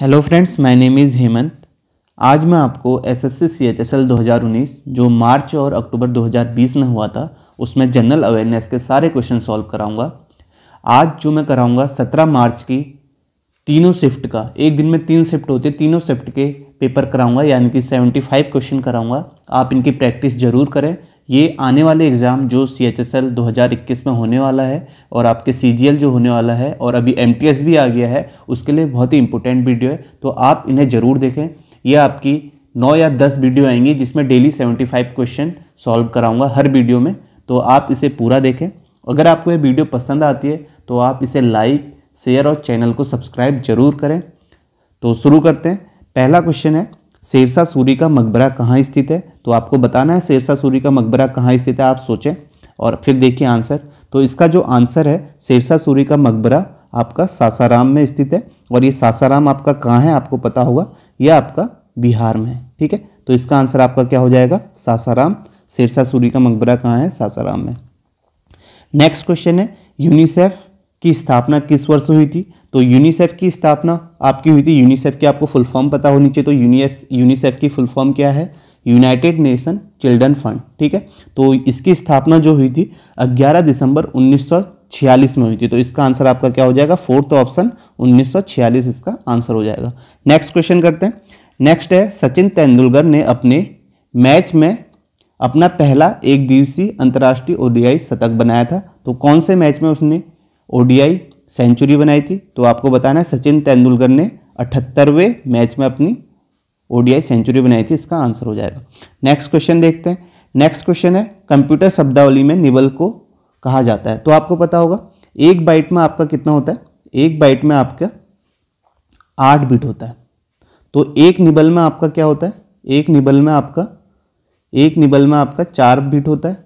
hello friends my name is Hemant आज मैं आपको S S C C H S L दो हज़ार उन्नीस जो मार्च और अक्टूबर 2020 में हुआ था उसमें जनरल अवेयरनेस के सारे क्वेश्चन सॉल्व कराऊंगा आज जो मैं कराऊंगा 17 मार्च की तीनों शिफ्ट का एक दिन में तीन शिफ्ट होते तीनों शिफ्ट के पेपर कराऊंगा यानी कि 75 क्वेश्चन कराऊंगा आप इनकी प्रैक्टिस ज़रूर करें ये आने वाले एग्ज़ाम जो सी एच एस एल दो हज़ार इक्कीस में होने वाला है और आपके सी जी एल जो होने वाला है और अभी एम टी एस भी आ गया है उसके लिए बहुत ही इंपॉर्टेंट वीडियो है तो आप इन्हें ज़रूर देखें यह आपकी नौ या दस वीडियो आएंगी जिसमें daily seventy five question solve कराऊंगा हर वीडियो में तो आप इसे पूरा देखें अगर आपको ये वीडियो पसंद आती है तो आप इसे लाइक शेयर और चैनल को सब्सक्राइब जरूर करें तो शुरू करते हैं पहला क्वेश्चन है शेरशाह सूरी का मकबरा कहाँ स्थित है तो आपको बताना है शेरशाह सूरी का मकबरा कहाँ स्थित है आप सोचें और फिर देखिए आंसर तो इसका जो आंसर है शेरशाह सूरी का मकबरा आपका सासाराम में स्थित है और ये सासाराम आपका कहाँ है आपको पता होगा यह आपका बिहार में है ठीक है तो इसका आंसर आपका क्या हो जाएगा सासाराम शेरशाह सूरी का मकबरा कहाँ है सासाराम में नेक्स्ट क्वेश्चन है यूनिसेफ की स्थापना किस वर्ष हुई थी तो यूनिसेफ की स्थापना आपकी हुई थी यूनिसेफ की आपको फुल फॉर्म पता होनी चाहिए तो यूनिस यूनिसेफ की फुल फॉर्म क्या है यूनाइटेड नेशन चिल्ड्रन फंड ठीक है तो इसकी स्थापना जो हुई थी 11 दिसंबर 1946 में हुई थी तो इसका आंसर आपका क्या हो जाएगा फोर्थ ऑप्शन उन्नीस इसका आंसर हो जाएगा नेक्स्ट क्वेश्चन करते हैं नेक्स्ट है सचिन तेंदुलकर ने अपने मैच में अपना पहला एक दिवसीय अंतर्राष्ट्रीय ओडीआई शतक बनाया था तो कौन से मैच में उसने ओडीआई सेंचुरी बनाई थी तो आपको बताना है सचिन तेंदुलकर ने अठहत्तरवें मैच में अपनी ओडीआई सेंचुरी बनाई थी इसका आंसर हो जाएगा नेक्स्ट क्वेश्चन देखते हैं नेक्स्ट क्वेश्चन है कंप्यूटर शब्दावली में निबल को कहा जाता है तो आपको पता होगा एक बाइट में आपका कितना होता है एक बाइट में आपका आठ बिट होता है तो एक निबल में आपका क्या होता है एक निबल में आपका एक निबल में आपका चार बिट होता है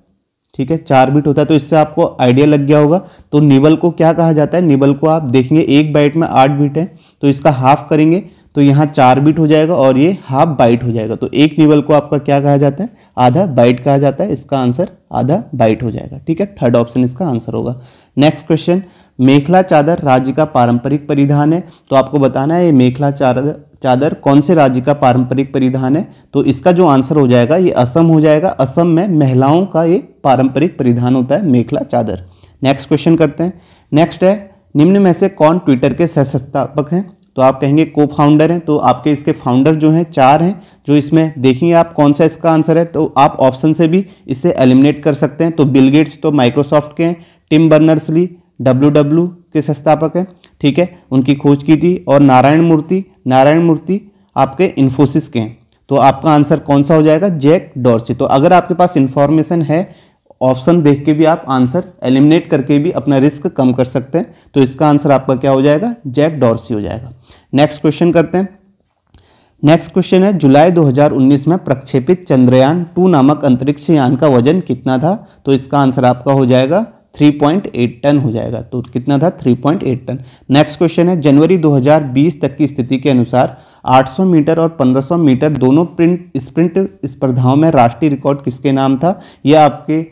ठीक है चार बीट होता है तो इससे आपको आइडिया लग गया होगा तो निबल को क्या कहा जाता है निबल को आप देखेंगे एक बाइट में आठ बीट है तो इसका हाफ करेंगे तो यहाँ चार बीट हो जाएगा और ये हाफ बाइट हो जाएगा तो एक निबल को आपका क्या कहा जाता है आधा बाइट कहा जाता है इसका आंसर आधा बाइट हो जाएगा ठीक है थर्ड ऑप्शन इसका आंसर होगा नेक्स्ट क्वेश्चन मेखला चादर राज्य का पारंपरिक परिधान है तो आपको बताना है ये मेखला चादर चादर कौन से राज्य का पारंपरिक परिधान है तो इसका जो आंसर हो जाएगा ये असम हो जाएगा असम में महिलाओं का ये पारंपरिक परिधान होता है मेखला चादर नेक्स्ट क्वेश्चन करते हैं नेक्स्ट है निम्न में से कौन ट्विटर के सहसंस्थापक हैं तो आप कहेंगे को फाउंडर हैं तो आपके इसके फाउंडर जो हैं चार हैं जो इसमें देखेंगे आप कौन सा इसका आंसर है तो आप ऑप्शन से भी इसे एलिमिनेट कर सकते हैं तो बिल गेट्स तो माइक्रोसॉफ्ट के हैं टिम बर्नर्सली डब्ल्यू के संस्थापक हैं ठीक है उनकी खोज की थी और नारायण मूर्ति नारायण मूर्ति आपके इन्फोसिस के हैं तो आपका आंसर कौन सा हो जाएगा जैक डॉर्सी तो अगर आपके पास इन्फॉर्मेशन है ऑप्शन देख के भी आप आंसर एलिमिनेट करके भी अपना रिस्क कम कर सकते हैं तो इसका आंसर आपका क्या हो जाएगा जैक डॉर्सी हो जाएगा नेक्स्ट क्वेश्चन करते हैं नेक्स्ट क्वेश्चन है जुलाई 2019 में प्रक्षेपित चंद्रयान टू नामक अंतरिक्ष यान का वजन कितना था तो इसका आंसर आपका हो जाएगा 3.8 टन हो जाएगा तो कितना था 3.8 टन नेक्स्ट क्वेश्चन है जनवरी 2020 तक की स्थिति के अनुसार 800 मीटर और 1500 मीटर दोनों प्रिंट स्प्रिंट स्पर्धाओं में राष्ट्रीय रिकॉर्ड किसके नाम था यह आपके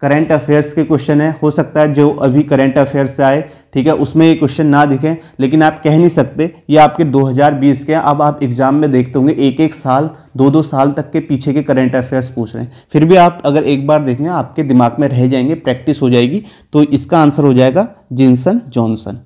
करंट अफेयर्स के क्वेश्चन है हो सकता है जो अभी करंट अफेयर्स से आए ठीक है उसमें ये क्वेश्चन ना दिखे लेकिन आप कह नहीं सकते ये आपके 2020 के अब आप एग्जाम में देखते होंगे एक एक साल दो दो साल तक के पीछे के करंट अफेयर्स पूछ रहे हैं फिर भी आप अगर एक बार देखें आपके दिमाग में रह जाएंगे प्रैक्टिस हो जाएगी तो इसका आंसर हो जाएगा जिनसन जॉनसन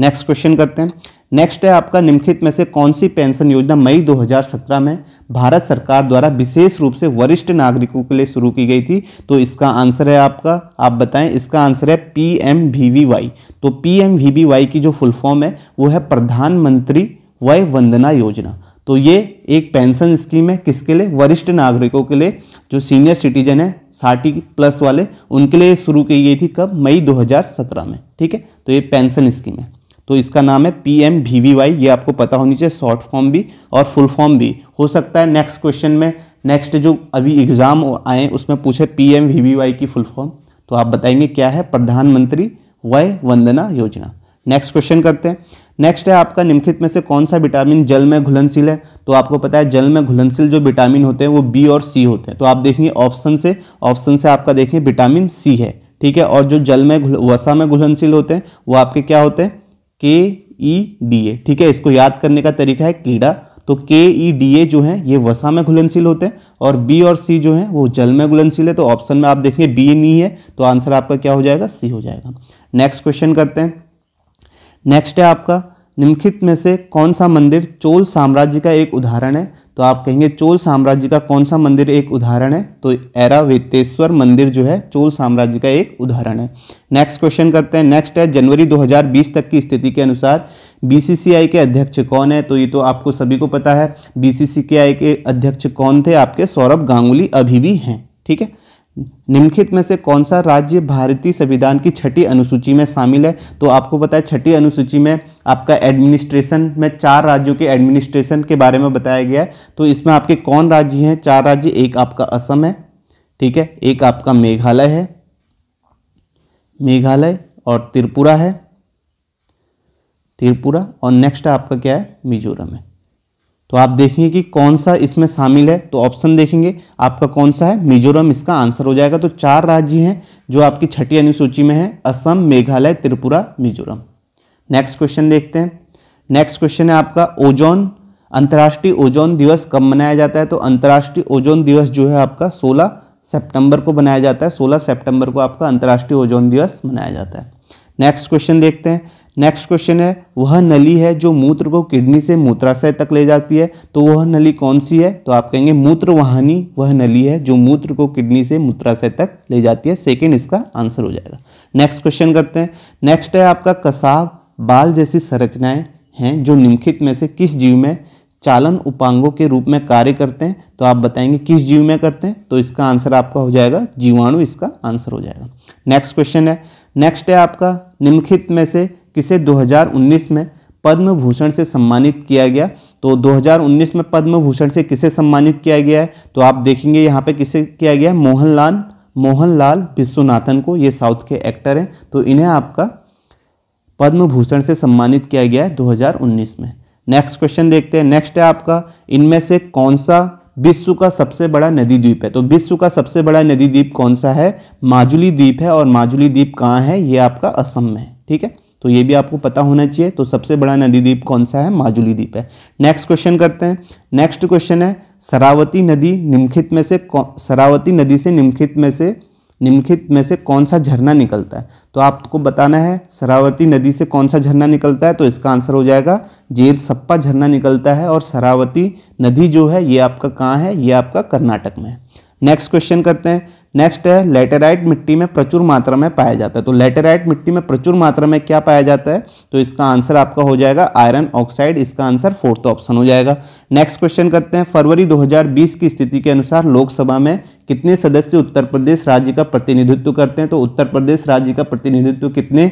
नेक्स्ट क्वेश्चन करते हैं नेक्स्ट है आपका निम्नलिखित में से कौन सी पेंशन योजना मई 2017 में भारत सरकार द्वारा विशेष रूप से वरिष्ठ नागरिकों के लिए शुरू की गई थी तो इसका आंसर है आपका आप बताएं इसका आंसर है P M V V Y तो P M V V Y की जो फुल फॉर्म है वो है प्रधानमंत्री वय वंदना योजना तो ये एक पेंशन स्कीम है किसके लिए वरिष्ठ नागरिकों के लिए जो सीनियर सिटीजन है साठी प्लस वाले उनके लिए शुरू की गई थी कब मई 2017 में ठीक है तो ये पेंशन स्कीम है तो इसका नाम है P M V V Y ये आपको पता होनी चाहिए शॉर्ट फॉर्म भी और फुल फॉर्म भी हो सकता है नेक्स्ट क्वेश्चन में नेक्स्ट जो अभी एग्ज़ाम आए उसमें पूछे P M V V Y की फुल फॉर्म तो आप बताएंगे क्या है प्रधानमंत्री वय वंदना योजना नेक्स्ट क्वेश्चन करते हैं नेक्स्ट है आपका निम्नलिखित में से कौन सा विटामिन जल में घुलनशील है तो आपको पता है जल में घुलनशील जो विटामिन होते हैं वो बी और सी होते हैं तो आप देखेंगे ऑप्शन से ऑप्शन से आपका देखें विटामिन सी है ठीक है और जो जल में वसा में घुलनशील होते हैं वो आपके क्या होते हैं के ई डी ए ठीक है इसको याद करने का तरीका है कीड़ा तो के ई डी ए जो है ये वसा में घुलनशील होते हैं और बी और सी जो है वो जल में घुलनशील है तो ऑप्शन में आप देखेंगे बी नहीं है तो आंसर आपका क्या हो जाएगा सी हो जाएगा नेक्स्ट क्वेश्चन करते हैं नेक्स्ट है आपका निम्नलिखित में से कौन सा मंदिर चोल साम्राज्य का एक उदाहरण है तो आप कहेंगे चोल साम्राज्य का कौन सा मंदिर एक उदाहरण है तो एरावेतेश्वर मंदिर जो है चोल साम्राज्य का एक उदाहरण है नेक्स्ट क्वेश्चन करते हैं नेक्स्ट है जनवरी 2020 तक की स्थिति के अनुसार बीसीसीआई के अध्यक्ष कौन है तो ये तो आपको सभी को पता है बीसीसीआई के अध्यक्ष कौन थे आपके सौरभ गांगुली अभी भी हैं ठीक है निम्नलिखित में से कौन सा राज्य भारतीय संविधान की छठी अनुसूची में शामिल है तो आपको पता है छठी अनुसूची में आपका एडमिनिस्ट्रेशन में चार राज्यों के एडमिनिस्ट्रेशन के बारे में बताया गया है तो इसमें आपके कौन राज्य हैं चार राज्य एक आपका असम है ठीक है एक आपका मेघालय है मेघालय और त्रिपुरा है त्रिपुरा और नेक्स्ट आपका क्या है मिजोरम है तो आप देखेंगे कि कौन सा इसमें शामिल है तो ऑप्शन देखेंगे आपका कौन सा है मिजोरम इसका आंसर हो जाएगा तो चार राज्य हैं जो आपकी छठी अनुसूची में है असम मेघालय त्रिपुरा मिजोरम नेक्स्ट क्वेश्चन देखते हैं नेक्स्ट क्वेश्चन है आपका ओजोन अंतर्राष्ट्रीय ओजोन दिवस कब मनाया जाता है तो अंतर्राष्ट्रीय ओजोन दिवस जो है आपका सोलह सेप्टेम्बर को मनाया जाता है सोलह सेप्टेम्बर को आपका अंतर्राष्ट्रीय ओजोन दिवस मनाया जाता है नेक्स्ट क्वेश्चन देखते हैं नेक्स्ट क्वेश्चन है वह नली है जो मूत्र को किडनी से मूत्राशय तक ले जाती है तो वह नली कौन सी है तो आप कहेंगे मूत्र वाहनी वह नली है जो मूत्र को किडनी से मूत्राशय तक ले जाती है सेकेंड इसका आंसर हो जाएगा नेक्स्ट क्वेश्चन करते हैं नेक्स्ट है आपका कसाव बाल जैसी संरचनाएं हैं जो निम्नलिखित में से किस जीव में चालन उपांगों के रूप में कार्य करते हैं तो आप बताएंगे किस जीव में करते हैं तो इसका आंसर आपका हो जाएगा जीवाणु इसका आंसर हो जाएगा नेक्स्ट क्वेश्चन है नेक्स्ट है आपका निम्नलिखित में से किसे 2019 में पद्म भूषण से सम्मानित किया गया तो 2019 में पद्म भूषण से किसे सम्मानित किया गया है तो आप देखेंगे यहाँ पे किसे किया गया मोहनलाल मोहनलाल विश्वनाथन को ये साउथ के एक्टर हैं तो इन्हें आपका पद्म भूषण से सम्मानित किया गया है 2019 में नेक्स्ट क्वेश्चन देखते हैं नेक्स्ट है आपका इनमें से कौन सा विश्व का सबसे बड़ा नदी द्वीप है तो विश्व का सबसे बड़ा नदी द्वीप कौन सा है माजुली द्वीप है और माजुली द्वीप कहाँ है ये आपका असम में ठीक है तो ये भी आपको पता होना चाहिए तो सबसे बड़ा नदी द्वीप कौन सा है माजुली द्वीप है नेक्स्ट क्वेश्चन करते हैं नेक्स्ट क्वेश्चन है सरावती नदी निम्खित में से सरावती नदी से निम्खित में से निम्नलिखित में से कौन सा झरना निकलता है तो आपको बताना है सरावती नदी से कौन सा झरना निकलता है तो इसका आंसर हो जाएगा जेर सप्पा झरना निकलता है और सरावती नदी जो है ये आपका कहाँ है ये आपका कर्नाटक में है नेक्स्ट क्वेश्चन करते हैं नेक्स्ट है लेटेराइट मिट्टी में प्रचुर मात्रा में पाया जाता है तो लेटेराइट मिट्टी में प्रचुर मात्रा में क्या पाया जाता है तो इसका आंसर आपका हो जाएगा आयरन ऑक्साइड इसका आंसर फोर्थ ऑप्शन हो जाएगा नेक्स्ट क्वेश्चन करते हैं फरवरी 2020 की स्थिति के अनुसार लोकसभा में कितने सदस्य उत्तर प्रदेश राज्य का प्रतिनिधित्व करते हैं तो उत्तर प्रदेश राज्य का प्रतिनिधित्व कितने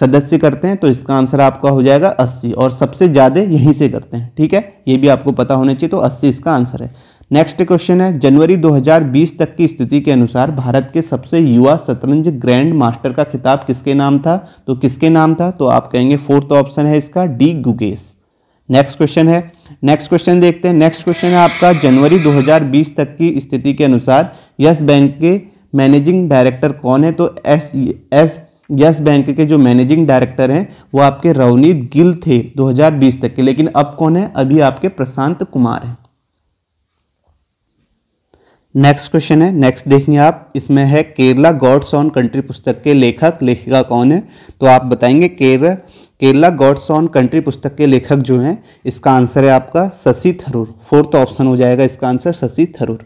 सदस्य करते हैं तो इसका आंसर आपका हो जाएगा अस्सी और सबसे ज़्यादा यहीं से करते हैं ठीक है ये भी आपको पता होना चाहिए तो अस्सी इसका आंसर है नेक्स्ट क्वेश्चन है जनवरी 2020 तक की स्थिति के अनुसार भारत के सबसे युवा शतरंज ग्रैंड मास्टर का खिताब किसके नाम था तो किसके नाम था तो आप कहेंगे फोर्थ ऑप्शन है इसका डी गुगेस नेक्स्ट क्वेश्चन है नेक्स्ट क्वेश्चन देखते हैं नेक्स्ट क्वेश्चन है आपका जनवरी 2020 तक की स्थिति के अनुसार यस बैंक के मैनेजिंग डायरेक्टर कौन है तो एस एस यस बैंक के जो मैनेजिंग डायरेक्टर हैं वो आपके रवनीत गिल थे 2020 तक के लेकिन अब कौन है अभी आपके प्रशांत कुमार हैं नेक्स्ट क्वेश्चन है नेक्स्ट देखिए आप इसमें है केरला गॉड्स ऑन कंट्री पुस्तक के लेखक लेखिका कौन है तो आप बताएंगे Kerala Kerala God's own country पुस्तक के लेखक जो हैं इसका आंसर है आपका शशि थरूर फोर्थ ऑप्शन हो जाएगा इसका answer Shashi Tharoor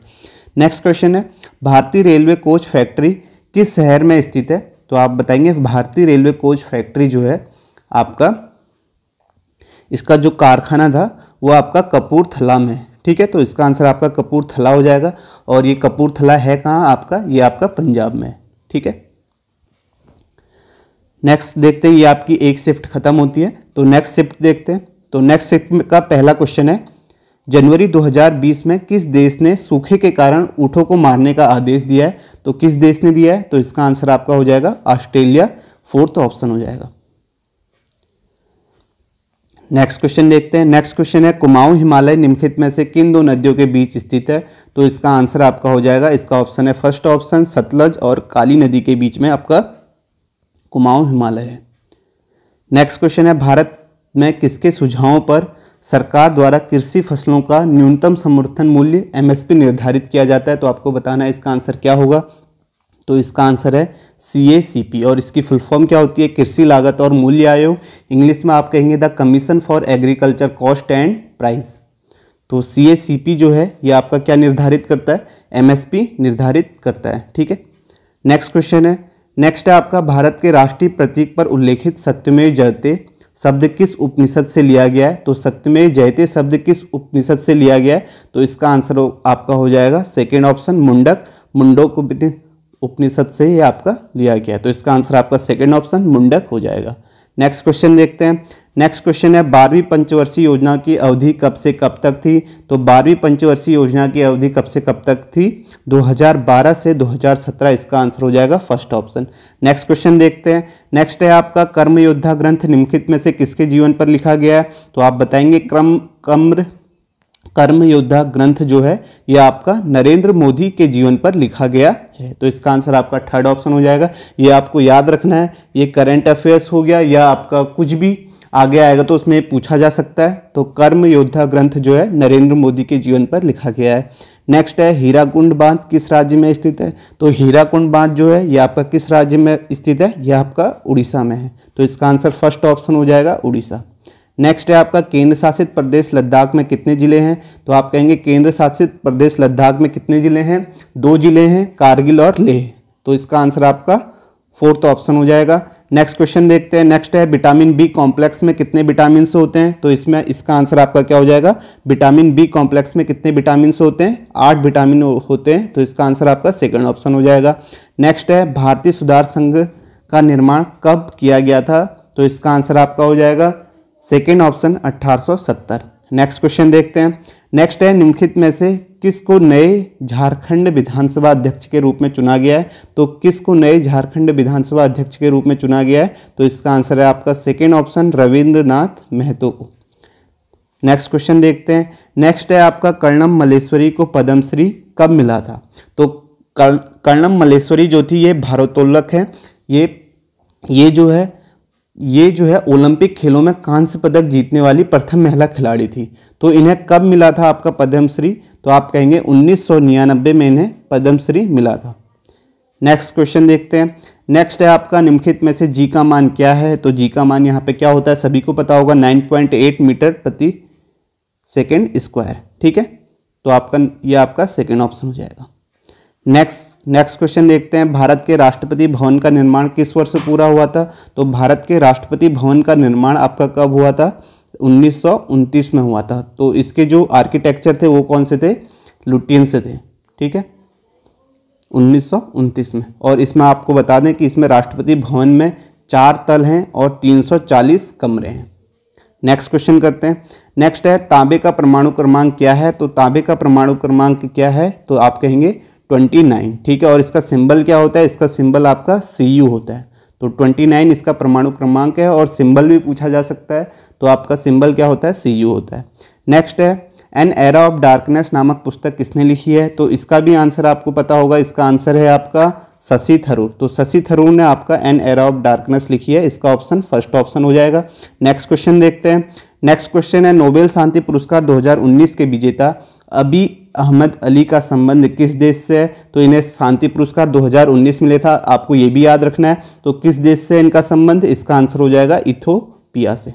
next question है भारतीय रेलवे कोच फैक्ट्री किस शहर में स्थित है तो आप बताएंगे भारतीय रेलवे कोच फैक्ट्री जो है आपका इसका जो कारखाना था वो आपका कपूरथला में ठीक है तो इसका आंसर आपका कपूरथला हो जाएगा और ये कपूरथला है कहाँ आपका ये आपका पंजाब में ठीक है नेक्स्ट देखते हैं ये आपकी एक शिफ्ट खत्म होती है तो नेक्स्ट शिफ्ट देखते हैं तो नेक्स्ट शिफ्ट का पहला क्वेश्चन है जनवरी 2020 में किस देश ने सूखे के कारण ऊँटों को मारने का आदेश दिया है तो किस देश ने दिया है तो इसका आंसर आपका हो जाएगा ऑस्ट्रेलिया फोर्थ ऑप्शन हो जाएगा नेक्स्ट क्वेश्चन देखते हैं नेक्स्ट क्वेश्चन है कुमाऊं हिमालय निम्नलिखित में से किन दो नदियों के बीच स्थित है तो इसका आंसर आपका हो जाएगा इसका ऑप्शन है फर्स्ट ऑप्शन सतलज और काली नदी के बीच में आपका कुमाऊं हिमालय है नेक्स्ट क्वेश्चन है भारत में किसके सुझावों पर सरकार द्वारा कृषि फसलों का न्यूनतम समर्थन मूल्य एमएसपी निर्धारित किया जाता है तो आपको बताना है इसका आंसर क्या होगा तो इसका आंसर है सी ए सी पी और इसकी फुल फॉर्म क्या होती है कृषि लागत और मूल्य आयोग इंग्लिश में आप कहेंगे the commission for agriculture cost and price तो सी ए सी पी जो है ये आपका क्या निर्धारित करता है एम एस पी निर्धारित करता है ठीक है नेक्स्ट क्वेश्चन है नेक्स्ट है आपका भारत के राष्ट्रीय प्रतीक पर उल्लेखित सत्यमेव जयते शब्द किस उपनिषद से लिया गया है तो सत्यमेव जयते शब्द किस उपनिषद से लिया गया है तो इसका आंसर आपका हो जाएगा सेकेंड ऑप्शन मुंडक मुंडोक उपनिषद से ही आपका लिया गया है तो इसका आंसर आपका सेकेंड ऑप्शन मुंडक हो जाएगा नेक्स्ट क्वेश्चन देखते हैं नेक्स्ट क्वेश्चन है बारहवीं पंचवर्षीय योजना की अवधि कब से कब तक थी तो बारहवीं पंचवर्षीय योजना की अवधि कब से कब तक थी 2012 से 2017 इसका आंसर हो जाएगा फर्स्ट ऑप्शन नेक्स्ट क्वेश्चन देखते हैं नेक्स्ट है आपका कर्म योद्धा ग्रंथ निम्नलिखित में से किसके जीवन पर लिखा गया है तो आप बताएंगे क्रम कम्र कर्म योद्धा ग्रंथ जो है यह आपका नरेंद्र मोदी के जीवन पर लिखा गया है तो इसका आंसर आपका थर्ड ऑप्शन हो जाएगा ये आपको याद रखना है ये करंट अफेयर्स हो गया या आपका कुछ भी आगे आएगा तो उसमें पूछा जा सकता है तो कर्म योद्धा ग्रंथ जो है नरेंद्र मोदी के जीवन पर लिखा गया है नेक्स्ट है हीराकुंड बांध किस राज्य में स्थित है तो हीराकुंड बांध जो है यह आपका किस राज्य में स्थित है यह आपका उड़ीसा में है तो इसका आंसर फर्स्ट ऑप्शन हो जाएगा उड़ीसा नेक्स्ट है आपका केंद्र शासित प्रदेश लद्दाख में कितने ज़िले हैं तो आप कहेंगे केंद्र शासित प्रदेश लद्दाख में कितने ज़िले हैं दो ज़िले हैं कारगिल और लेह तो इसका आंसर आपका फोर्थ ऑप्शन हो जाएगा नेक्स्ट क्वेश्चन देखते हैं नेक्स्ट है विटामिन बी कॉम्प्लेक्स में कितने विटामिन होते हैं तो इसमें इसका आंसर आपका क्या हो जाएगा विटामिन बी कॉम्प्लेक्स में कितने विटामिन होते हैं आठ विटामिन होते हैं तो इसका आंसर आपका सेकंड ऑप्शन हो जाएगा नेक्स्ट है भारतीय सुधार संघ का निर्माण कब किया गया था तो इसका आंसर आपका हो जाएगा सेकेंड ऑप्शन अट्ठारह नेक्स्ट क्वेश्चन देखते हैं नेक्स्ट है निम्नलिखित में से किसको नए झारखंड विधानसभा अध्यक्ष के रूप में चुना गया है तो किसको नए झारखंड विधानसभा अध्यक्ष के रूप में चुना गया है तो इसका आंसर है आपका सेकेंड ऑप्शन रविंद्रनाथ महतो को नेक्स्ट क्वेश्चन देखते हैं नेक्स्ट है आपका कर्णम मलेश्वरी को पद्मश्री कब मिला था तो कर्णम मलेश्वरी जो थी ये भारोत्तोलक है ये ये जो है ये जो है ओलंपिक खेलों में कांस्य पदक जीतने वाली प्रथम महिला खिलाड़ी थी तो इन्हें कब मिला था आपका पद्मश्री तो आप कहेंगे 1999 में इन्हें पद्मश्री मिला था नेक्स्ट क्वेश्चन देखते हैं नेक्स्ट है आपका निम्नलिखित में से जी का मान क्या है तो जी का मान यहाँ पे क्या होता है सभी को पता होगा 9.8 मीटर प्रति सेकेंड स्क्वायर ठीक है तो आपका ये आपका सेकेंड ऑप्शन हो जाएगा नेक्स्ट नेक्स्ट क्वेश्चन देखते हैं भारत के राष्ट्रपति भवन का निर्माण किस वर्ष पूरा हुआ था तो भारत के राष्ट्रपति भवन का निर्माण आपका कब हुआ था उन्नीस में हुआ था तो इसके जो आर्किटेक्चर थे वो कौन से थे लुटियन से थे ठीक है उन्नीस में और इसमें आपको बता दें कि इसमें राष्ट्रपति भवन में चार तल हैं और 340 कमरे हैं नेक्स्ट क्वेश्चन करते हैं नेक्स्ट है तांबे का परमाणु क्रमांक क्या है तो तांबे का परमाणु क्रमांक क्या है तो आप कहेंगे ट्वेंटी नाइन ठीक है और इसका सिंबल क्या होता है इसका सिंबल आपका सी यू होता है तो ट्वेंटी नाइन इसका परमाणु क्रमांक है और सिंबल भी पूछा जा सकता है तो आपका सिंबल क्या होता है सी यू होता है नेक्स्ट है एन एरा ऑफ डार्कनेस नामक पुस्तक किसने लिखी है तो इसका भी आंसर आपको पता होगा इसका आंसर है आपका शशि थरूर तो शशि थरूर ने आपका एन एरा ऑफ डार्कनेस लिखी है इसका ऑप्शन फर्स्ट ऑप्शन हो जाएगा नेक्स्ट क्वेश्चन देखते हैं नेक्स्ट क्वेश्चन है नोबेल शांति पुरस्कार 2019 के विजेता अभी अहमद अली का संबंध किस देश से है तो इन्हें शांति पुरस्कार 2019 मिले था आपको ये भी याद रखना है तो किस देश से इनका संबंध इसका आंसर हो जाएगा इथोपिया से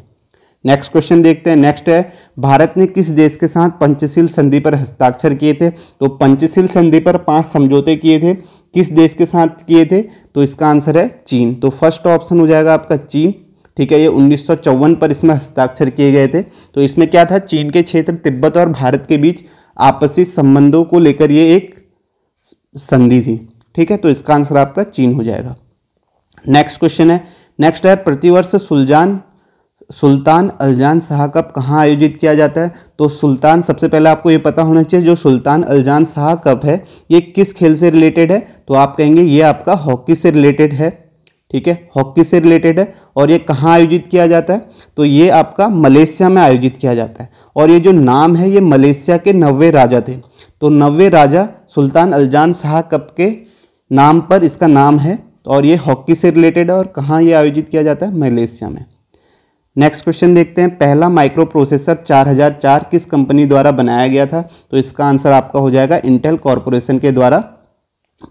नेक्स्ट क्वेश्चन देखते हैं नेक्स्ट है भारत ने किस देश के साथ पंचशील संधि पर हस्ताक्षर किए थे तो पंचशील संधि पर पांच समझौते किए थे किस देश के साथ किए थे तो इसका आंसर है चीन तो फर्स्ट ऑप्शन हो जाएगा आपका चीन ठीक है ये उन्नीस पर इसमें हस्ताक्षर किए गए थे तो इसमें क्या था चीन के क्षेत्र तिब्बत और भारत के बीच आपसी संबंधों को लेकर ये एक संधि थी ठीक है तो इसका आंसर आपका चीन हो जाएगा नेक्स्ट क्वेश्चन है नेक्स्ट है प्रतिवर्ष सुलजान सुल्तान अलजान शाह कप कहाँ आयोजित किया जाता है तो सुल्तान सबसे पहले आपको ये पता होना चाहिए जो सुल्तान अलजान शाह कप है ये किस खेल से रिलेटेड है तो आप कहेंगे ये आपका हॉकी से रिलेटेड है ठीक है हॉकी से रिलेटेड है और ये कहाँ आयोजित किया जाता है तो ये आपका मलेशिया में आयोजित किया जाता है और ये जो नाम है ये मलेशिया के नवे राजा थे तो नवे राजा सुल्तान अलजान शाह कप के नाम पर इसका नाम है और ये हॉकी से रिलेटेड है और कहाँ ये आयोजित किया जाता है मलेशिया में नेक्स्ट क्वेश्चन देखते हैं पहला माइक्रो प्रोसेसर 4004 किस कंपनी द्वारा बनाया गया था तो इसका आंसर आपका हो जाएगा इंटेल कॉरपोरेशन के द्वारा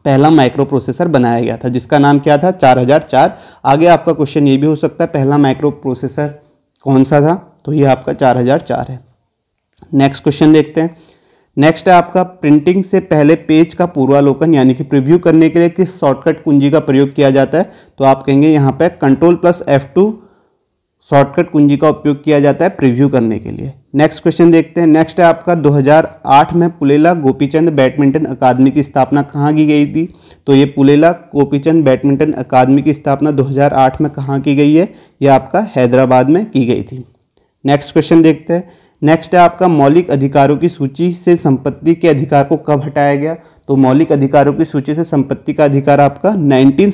पहला माइक्रो प्रोसेसर बनाया गया था जिसका नाम क्या था 4004 आगे आपका क्वेश्चन ये भी हो सकता है पहला माइक्रो प्रोसेसर कौन सा था तो ये आपका 4004 है नेक्स्ट क्वेश्चन देखते हैं नेक्स्ट है आपका प्रिंटिंग से पहले पेज का पूर्वालोकन यानी कि प्रिव्यू करने के लिए किस शॉर्टकट कुंजी का प्रयोग किया जाता है तो आप कहेंगे यहाँ पर कंट्रोल प्लस एफ शॉर्टकट कुंजी का उपयोग किया जाता है प्रिव्यू करने के लिए नेक्स्ट क्वेश्चन देखते हैं नेक्स्ट है आपका 2008 में पुलेला गोपीचंद बैडमिंटन अकादमी की स्थापना कहाँ की गई थी तो ये पुलेला गोपीचंद बैडमिंटन अकादमी की स्थापना 2008 में कहाँ की गई है ये आपका हैदराबाद में की गई थी नेक्स्ट क्वेश्चन देखते हैं नेक्स्ट है आपका मौलिक अधिकारों की सूची से संपत्ति के अधिकार को कब हटाया गया तो मौलिक अधिकारों की सूची से संपत्ति का अधिकार आपका नाइनटीन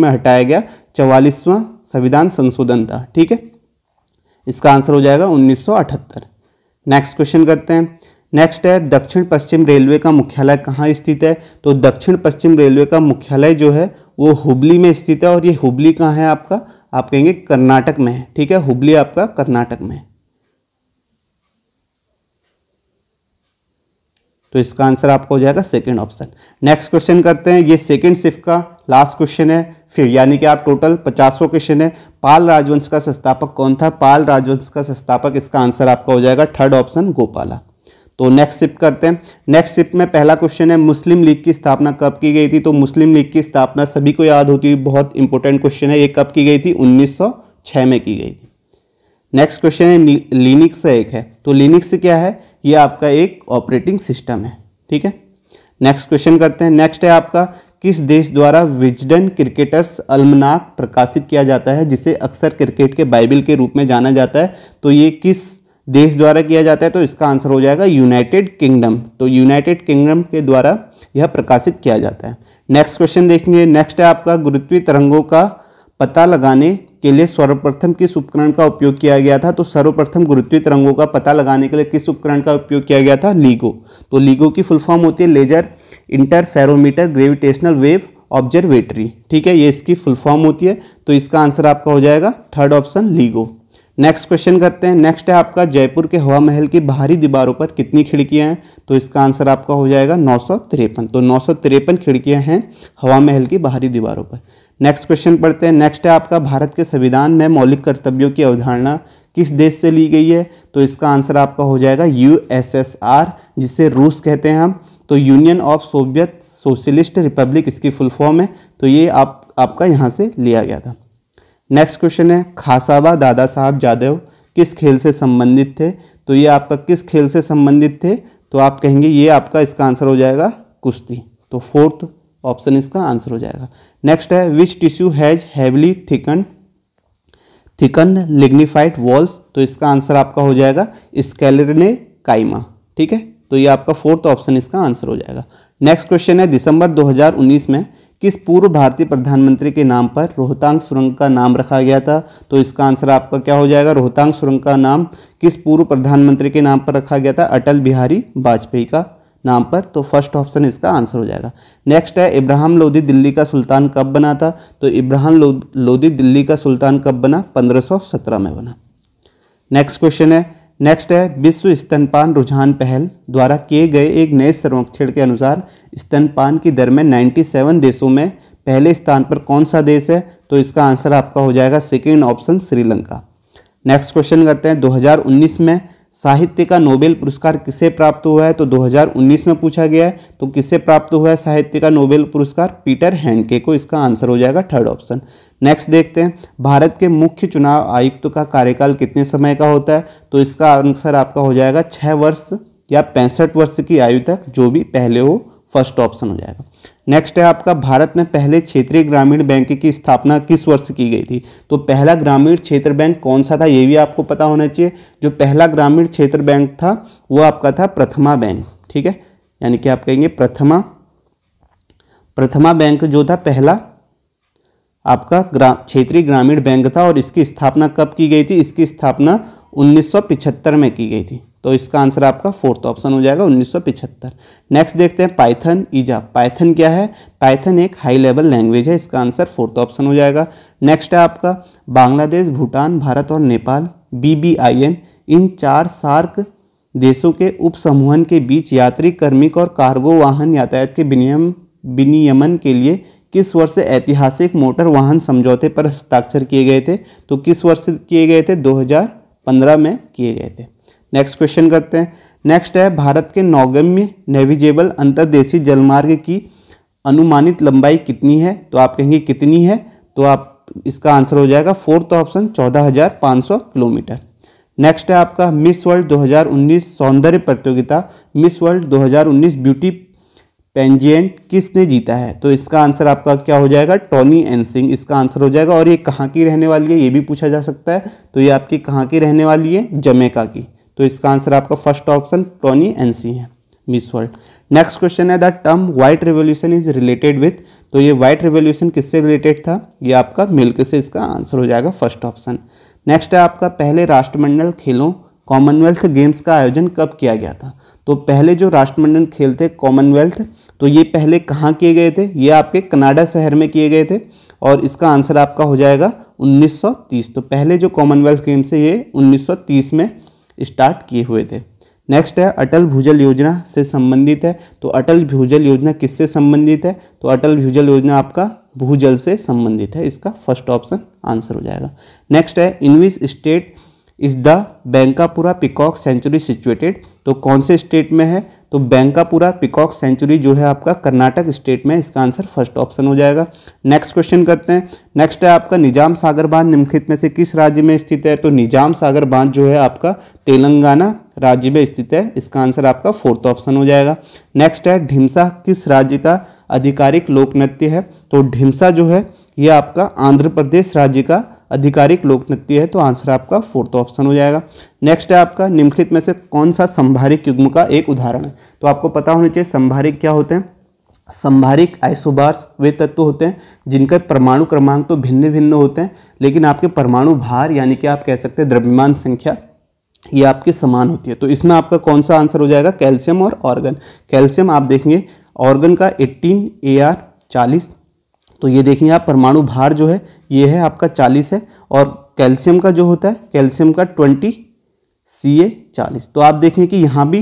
में हटाया गया चवालीसवां संविधान संशोधन था ठीक है इसका आंसर हो जाएगा 1978 नेक्स्ट क्वेश्चन करते हैं नेक्स्ट है दक्षिण पश्चिम रेलवे का मुख्यालय कहाँ स्थित है तो दक्षिण पश्चिम रेलवे का मुख्यालय जो है वो हुबली में स्थित है और ये हुबली कहाँ है आपका आप कहेंगे कर्नाटक में है ठीक है हुबली आपका कर्नाटक में तो इसका आंसर आपको हो जाएगा सेकेंड ऑप्शन नेक्स्ट क्वेश्चन करते हैं ये सेकेंड शिफ्ट का लास्ट क्वेश्चन है फिर यानी कि आप टोटल पचासों क्वेश्चन है पाल राजवंश का संस्थापक कौन था पाल राजवंश का संस्थापक इसका आंसर आपका हो जाएगा थर्ड ऑप्शन गोपाला तो नेक्स्ट शिफ्ट करते हैं नेक्स्ट शिफ्ट में पहला क्वेश्चन है मुस्लिम लीग की स्थापना कब की गई थी तो मुस्लिम लीग की स्थापना सभी को याद होती हुई बहुत इंपॉर्टेंट क्वेश्चन है ये कब की गई थी 1906 में की गई थी नेक्स्ट क्वेश्चन है लिनिक्स एक है तो लिनिक्स क्या है ये आपका एक ऑपरेटिंग सिस्टम है ठीक है नेक्स्ट क्वेश्चन करते हैं नेक्स्ट है आपका किस देश द्वारा विजडन क्रिकेटर्स अल्मनाक प्रकाशित किया जाता है जिसे अक्सर क्रिकेट के बाइबल के रूप में जाना जाता है तो ये किस देश द्वारा किया जाता है तो इसका आंसर हो जाएगा यूनाइटेड किंगडम तो यूनाइटेड किंगडम के द्वारा यह प्रकाशित किया जाता है नेक्स्ट क्वेश्चन देखेंगे नेक्स्ट है आपका गुरुत्वीय तरंगों का पता लगाने के लिए सर्वप्रथम किस उपकरण का उपयोग किया गया था तो सर्वप्रथम गुरुत्वीय तरंगों का पता लगाने के लिए किस उपकरण का उपयोग किया गया था लीगो तो लीगो की फुल फॉर्म होती है laser interferometer gravitational wave observatory ठीक है ये इसकी फुल फॉर्म होती है तो इसका आंसर आपका हो जाएगा third option LIGO next question करते हैं नेक्स्ट है आपका जयपुर के हवा महल की बाहरी दीवारों पर कितनी खिड़कियां हैं तो इसका आंसर आपका हो जाएगा नौ तो नौ खिड़कियां हैं हवा महल की बाहरी दीवारों पर नेक्स्ट क्वेश्चन पढ़ते हैं नेक्स्ट है आपका भारत के संविधान में मौलिक कर्तव्यों की अवधारणा किस देश से ली गई है तो इसका आंसर आपका हो जाएगा यू जिसे रूस कहते हैं हम तो Union of Soviet Socialist Republic इसकी फुल फॉर्म है तो ये आप आपका यहाँ से लिया गया था नेक्स्ट क्वेश्चन है खासाबा दादा साहब जादव किस खेल से संबंधित थे तो ये आपका किस खेल से संबंधित थे तो आप कहेंगे ये आपका इसका आंसर हो जाएगा कुश्ती तो फोर्थ ऑप्शन इसका आंसर हो जाएगा नेक्स्ट है which tissue has heavily thicken thicken lignified walls तो इसका आंसर आपका हो जाएगा स्केलरने काइमा ठीक है तो ये आपका फोर्थ ऑप्शन इसका आंसर हो जाएगा नेक्स्ट क्वेश्चन है दिसंबर 2019 में किस पूर्व भारतीय प्रधानमंत्री के नाम पर रोहतांग सुरंग का नाम रखा गया था तो इसका आंसर आपका क्या हो जाएगा रोहतांग सुरंग का नाम किस पूर्व प्रधानमंत्री के नाम पर रखा गया था अटल बिहारी वाजपेयी का नाम पर तो फर्स्ट ऑप्शन इसका आंसर हो जाएगा नेक्स्ट है इब्राहिम लोधी दिल्ली का सुल्तान कब बना था तो इब्राहिम लोधी दिल्ली का सुल्तान कब बना 1517 में बना नेक्स्ट क्वेश्चन है नेक्स्ट है विश्व स्तनपान रुझान पहल द्वारा किए गए एक नए सर्वेक्षण के अनुसार स्तनपान की दर में 97 देशों में पहले स्थान पर कौन सा देश है तो इसका आंसर आपका हो जाएगा second option Sri Lanka next question करते हैं 2019 में साहित्य का नोबेल पुरस्कार किसे प्राप्त हुआ है तो 2019 में पूछा गया है तो किसे प्राप्त हुआ है साहित्य का नोबेल पुरस्कार पीटर हैंडके को इसका आंसर हो जाएगा थर्ड ऑप्शन नेक्स्ट देखते हैं भारत के मुख्य चुनाव आयुक्त का कार्यकाल कितने समय का होता है तो इसका आंसर आपका हो जाएगा छः वर्ष या पैंसठ वर्ष की आयु तक जो भी पहले हो फर्स्ट ऑप्शन हो जाएगा नेक्स्ट है आपका भारत में पहले क्षेत्रीय ग्रामीण बैंक की स्थापना किस वर्ष की गई थी तो पहला ग्रामीण क्षेत्र बैंक कौन सा था ये भी आपको पता होना चाहिए जो पहला ग्रामीण क्षेत्र बैंक था वो आपका था प्रथमा बैंक ठीक है यानी कि आप कहेंगे प्रथमा प्रथमा बैंक जो था पहला आपका ग्राम क्षेत्रीय ग्रामीण बैंक था और इसकी स्थापना कब की गई थी इसकी स्थापना 1975 में की गई थी तो इसका आंसर आपका फोर्थ ऑप्शन हो जाएगा 1975 नेक्स्ट देखते हैं पाइथन ईजा पाइथन क्या है पाइथन एक हाई लेवल लैंग्वेज है इसका आंसर फोर्थ ऑप्शन हो जाएगा नेक्स्ट है आपका बांग्लादेश भूटान भारत और नेपाल बी इन चार सार्क देशों के उपसमूहन के बीच यात्री कर्मिक और कार्गो वाहन यातायात के विनियम विनियमन के लिए किस वर्ष ऐतिहासिक मोटर वाहन समझौते पर हस्ताक्षर किए गए थे तो किस वर्ष किए गए थे 2015 में किए गए थे नेक्स्ट क्वेश्चन करते हैं नेक्स्ट है भारत के नौगम्य नेविजेबल अंतर्देशीय जलमार्ग की अनुमानित लंबाई कितनी है तो आप कहेंगे कितनी है तो आप इसका आंसर हो जाएगा फोर्थ ऑप्शन चौदह किलोमीटर नेक्स्ट है आपका मिस वर्ल्ड 2019 सौंदर्य प्रतियोगिता मिस वर्ल्ड 2019 ब्यूटी पेंजियंट किसने जीता है तो इसका आंसर आपका क्या हो जाएगा टॉनी एनसिंग इसका आंसर हो जाएगा और ये कहाँ की रहने वाली है ये भी पूछा जा सकता है तो ये आपकी कहाँ की रहने वाली है जमेका की तो इसका आंसर आपका फर्स्ट ऑप्शन टॉनी सिंह है मिस वर्ल्ड नेक्स्ट क्वेश्चन है the term white revolution is related with तो ये व्हाइट रिवोल्यूशन किससे रिलेटेड था ये आपका मिल्क से इसका आंसर हो जाएगा फर्स्ट ऑप्शन नेक्स्ट है आपका पहले राष्ट्रमंडल खेलों कॉमनवेल्थ गेम्स का आयोजन कब किया गया था तो पहले जो राष्ट्रमंडल खेल थे कॉमनवेल्थ तो ये पहले कहाँ किए गए थे ये आपके कनाडा शहर में किए गए थे और इसका आंसर आपका हो जाएगा 1930 तो पहले जो कॉमनवेल्थ गेम्स है ये 1930 में स्टार्ट किए हुए थे नेक्स्ट है अटल भूजल योजना से संबंधित है तो अटल भूजल योजना किससे संबंधित है तो अटल भूजल योजना आपका भूजल से संबंधित है इसका फर्स्ट ऑप्शन आंसर हो जाएगा नेक्स्ट है in which state is the Bankapura peacock sanctuary situated तो कौन से स्टेट में है तो बैंकापुरा पिकॉक सेंचुरी जो है आपका कर्नाटक स्टेट में इसका आंसर फर्स्ट ऑप्शन हो जाएगा नेक्स्ट क्वेश्चन करते हैं नेक्स्ट है आपका निजाम सागर बांध निम्नलिखित में से किस राज्य में स्थित है तो निजाम सागर बांध जो है आपका तेलंगाना राज्य में स्थित है इसका आंसर आपका फोर्थ ऑप्शन हो जाएगा नेक्स्ट है ढिमसा किस राज्य का आधिकारिक लोक नृत्य है तो ढिमसा जो है यह आपका आंध्र प्रदेश राज्य का आधिकारिक लोक नृत्य है तो आंसर आपका फोर्थ ऑप्शन हो जाएगा नेक्स्ट है आपका निम्नलिखित में से कौन सा संभारिक युग्म का एक उदाहरण है तो आपको पता होना चाहिए संभारिक क्या होते हैं संभारिक आइसोबार्स वे तत्व होते हैं जिनके परमाणु क्रमांक तो भिन्न भिन्न होते हैं लेकिन आपके परमाणु भार यानी कि आप कह सकते हैं द्रव्यमान संख्या ये आपकी समान होती है तो इसमें आपका कौन सा आंसर हो जाएगा कैल्शियम और ऑर्गन कैल्शियम आप देखेंगे ऑर्गन का 18 ए आर चालीस तो ये देखिए आप परमाणु भार जो है ये है आपका चालीस है और कैल्शियम का जो होता है कैल्शियम का ट्वेंटी सी ए चालीस तो आप देखें कि यहाँ भी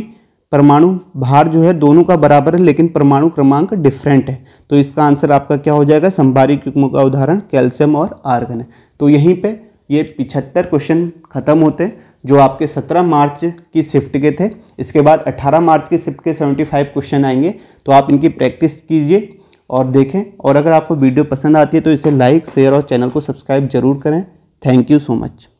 परमाणु भार जो है दोनों का बराबर है लेकिन परमाणु क्रमांक डिफरेंट है तो इसका आंसर आपका क्या हो जाएगा संभारी युग्मों का उदाहरण कैल्शियम और आर्गन है तो यहीं पे ये पिछहत्तर क्वेश्चन खत्म होते हैं जो आपके 17 मार्च की शिफ्ट के थे इसके बाद 18 मार्च की शिफ्ट के 75 क्वेश्चन आएंगे तो आप इनकी प्रैक्टिस कीजिए और देखें और अगर आपको वीडियो पसंद आती है तो इसे लाइक शेयर और चैनल को सब्सक्राइब जरूर करें थैंक यू सो मच